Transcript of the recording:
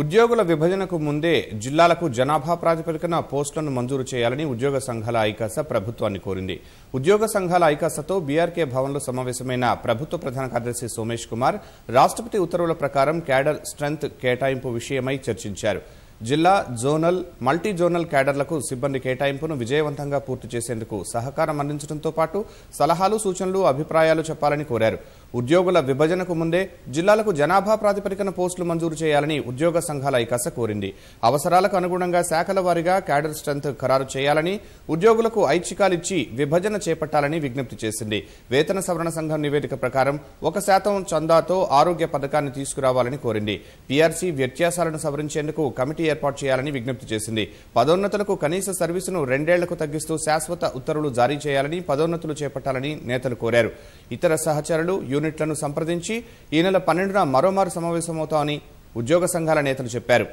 ఉద్యోగుల విభజనకు ముందే జిల్లాలకు జనాభా ప్రాతిపదికన పోస్టులను మంజూరు చేయాలని ఉద్యోగ సంఘాల ఐకాస ప్రభుత్వాన్ని కోరింది ఉద్యోగ సంఘాల ఐకాసతో బీఆర్కే భవన్లో సమావేశమైన ప్రభుత్వ ప్రధాన కార్యదర్శి సోమేష్ కుమార్ రాష్ట్రపతి ఉత్తర్వుల ప్రకారం క్యాడర్ స్ట్రెంత్ కేటాయింపు విషయమై చర్చించారు జిల్లా జోనల్ మల్టీ జోనల్ క్యాడర్లకు సిబ్బంది కేటాయింపును విజయవంతంగా పూర్తి చేసేందుకు సహకారం అందించడంతో పాటు సలహాలు సూచనలు అభిప్రాయాలు చెప్పాలని కోరారు ఉద్యోగుల విభజనకు ముందే జిల్లాలకు జనాభా ప్రాతిపదికన పోస్టులు మంజూరు చేయాలని ఉద్యోగ సంఘాల ఐకాస కోరింది అవసరాలకు అనుగుణంగా శాఖల వారీగా క్యాడర్ స్ట్రెంత్ ఖరారు చేయాలని ఉద్యోగులకు ఐచ్ఛికాలిచ్చి విభజన చేపట్టాలని విజ్ఞప్తి చేసింది వేతన సవరణ సంఘం నివేదిక ప్రకారం ఒక శాతం చందాతో ఆరోగ్య పథకాన్ని తీసుకురావాలని కోరింది పీఆర్సీ వ్యత్యాసాలను సవరించేందుకు కమిటీ ఏర్పాటు చేయాలని విజ్ఞప్తి చేసింది పదోన్నతులకు కనీస సర్వీసును రెండేళ్లకు తగ్గిస్తూ శాశ్వత ఉత్తర్వులు జారీ చేయాలని పదోన్నతులు చేపట్టాలని నేతలు కోరారు ఇతర సహచరులు యూనిట్లను సంప్రదించి ఈ నెల పన్నెండున మరోమారు సమావేశమవుతామని ఉద్యోగ సంఘాల నేతలు చెప్పారు